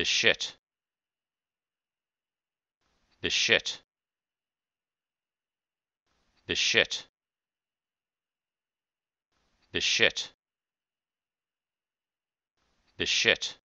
Beschit. Beschit. Beschit. Beschit. Beschit.